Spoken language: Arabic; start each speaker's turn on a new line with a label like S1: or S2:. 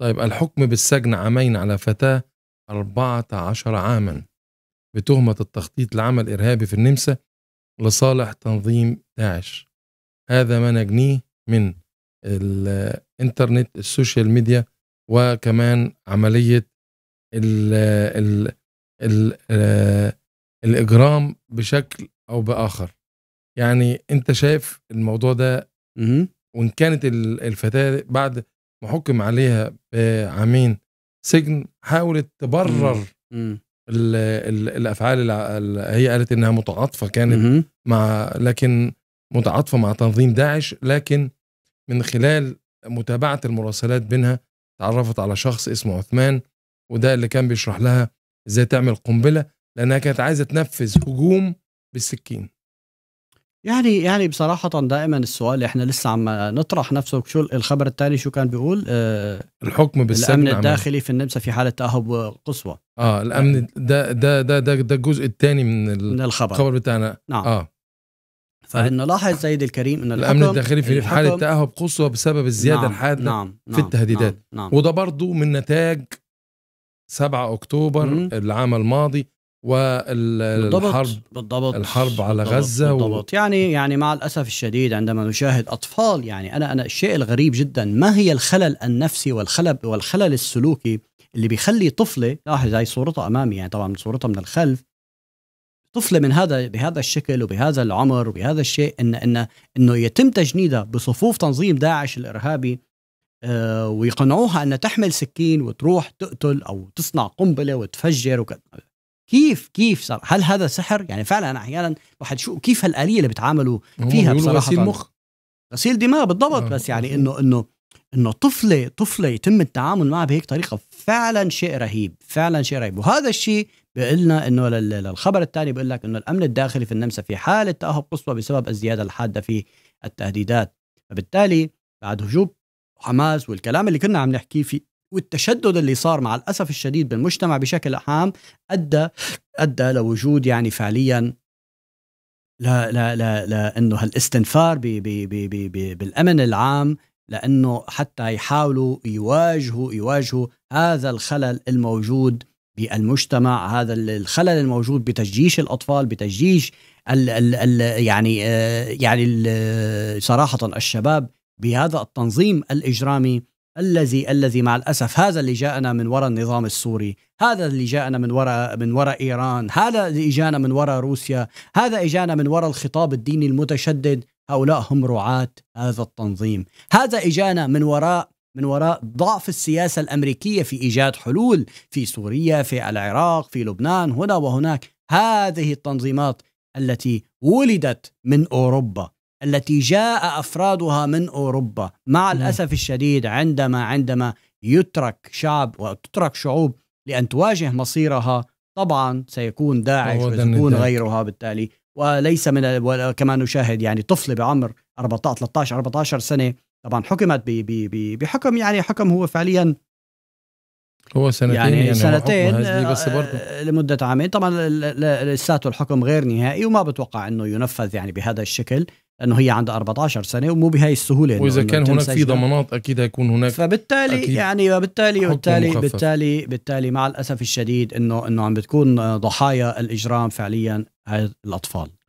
S1: طيب الحكم بالسجن عامين على فتاة 14 عاما بتهمة التخطيط لعمل إرهابي في النمسا لصالح تنظيم داعش هذا ما نجنيه من الانترنت السوشيال ميديا وكمان عملية الـ الـ الـ الـ آه، الإجرام بشكل أو بآخر يعني أنت شايف الموضوع ده وإن كانت الفتاة بعد وحكم عليها بعامين سجن حاولت تبرر الـ الـ الافعال اللي هي قالت انها متعاطفه كانت مع لكن متعاطفه مع تنظيم داعش لكن من خلال متابعه المراسلات بينها تعرفت على شخص اسمه عثمان وده اللي كان بيشرح لها ازاي تعمل قنبله لانها كانت عايزه تنفذ هجوم بالسكين
S2: يعني يعني بصراحة دائما السؤال احنا لسه عم نطرح نفسه شو الخبر التالي شو كان بيقول آه
S1: الحكم بالسجن الامن الداخلي
S2: في النمسا في حالة تأهب قصوى
S1: اه الامن آه. ده ده ده ده, الجزء الثاني من, من الخبر الخبر بتاعنا نعم اه فنلاحظ
S2: سيد الكريم ان الامن الداخلي في حالة تأهب قصوى بسبب الزيادة نعم الحادة نعم في نعم التهديدات نعم نعم
S1: وده برضه من نتاج 7 اكتوبر العام الماضي
S2: والحرب بالضبط, بالضبط الحرب على بالضبط غزه بالضبط و... يعني يعني مع الاسف الشديد عندما نشاهد اطفال يعني انا انا الشيء الغريب جدا ما هي الخلل النفسي والخلل والخلل السلوكي اللي بيخلي طفله لاحظ هاي صورتها امامي يعني طبعا صورتها من الخلف طفله من هذا بهذا الشكل وبهذا العمر وبهذا الشيء ان ان انه يتم تجنيدها بصفوف تنظيم داعش الارهابي آه، ويقنعوها انها تحمل سكين وتروح تقتل او تصنع قنبله وتفجر وكذا كيف كيف صار هل هذا سحر يعني فعلا انا احيانا الواحد شو كيف هالاليه اللي بيتعاملوا فيها بصراحه غسيل مخ غسيل دماغ بالضبط آه، بس يعني انه انه انه طفله طفله يتم التعامل معها بهيك طريقه فعلا شيء رهيب فعلا شيء رهيب وهذا الشيء لنا انه للخبر الثاني بيقول لك انه الامن الداخلي في النمسا في حاله تاهب قصوى بسبب الزياده الحاده في التهديدات فبالتالي بعد هجوم حماس والكلام اللي كنا عم نحكيه في والتشدد اللي صار مع الاسف الشديد بالمجتمع بشكل عام ادى ادى لوجود يعني فعليا لا لا لا, لا انه هالاستنفار بي بي بي بي بي بالامن العام لانه حتى يحاولوا يواجهوا يواجهوا هذا الخلل الموجود بالمجتمع هذا الخلل الموجود بتجيش الاطفال بتجيش الـ الـ الـ يعني آه يعني صراحه الشباب بهذا التنظيم الاجرامي الذي الذي مع الاسف هذا اللي جاءنا من وراء النظام السوري، هذا اللي جاءنا من وراء من وراء ايران، هذا اللي اجانا من وراء روسيا، هذا اجانا من وراء الخطاب الديني المتشدد، هؤلاء هم رعاة هذا التنظيم، هذا اجانا من وراء من وراء ضعف السياسه الامريكيه في ايجاد حلول في سوريا، في العراق، في لبنان، هنا وهناك، هذه التنظيمات التي ولدت من اوروبا التي جاء افرادها من اوروبا مع نعم. الاسف الشديد عندما عندما يترك شعب وتترك شعوب لان تواجه مصيرها طبعا سيكون داعش وسيكون غيرها بالتالي وليس من كما نشاهد يعني طفله بعمر 14 13 14 سنه طبعا حكمت بي بي بي بحكم يعني حكم هو فعليا
S1: هو سنتين يعني, يعني سنتين
S2: آه، لمده عامين طبعا لساته الحكم غير نهائي وما بتوقع انه ينفذ يعني بهذا الشكل انه هي عندها 14 سنه ومو بهاي السهوله واذا كان هناك في ضمانات
S1: اكيد هيكون هناك فبالتالي أكيد يعني
S2: وبالتالي وبالتالي بالتالي بالتالي مع الاسف الشديد انه انه عم بتكون ضحايا الاجرام فعليا هاي الاطفال